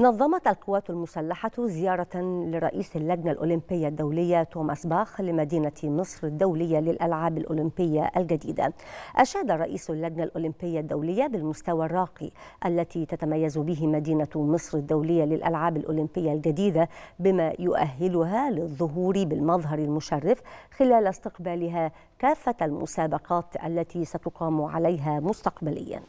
نظمت القوات المسلحة زيارة لرئيس اللجنة الأولمبية الدولية توماس باخ لمدينة مصر الدولية للألعاب الأولمبية الجديدة أشاد رئيس اللجنة الأولمبية الدولية بالمستوى الراقي التي تتميز به مدينة مصر الدولية للألعاب الأولمبية الجديدة بما يؤهلها للظهور بالمظهر المشرف خلال استقبالها كافة المسابقات التي ستقام عليها مستقبلياً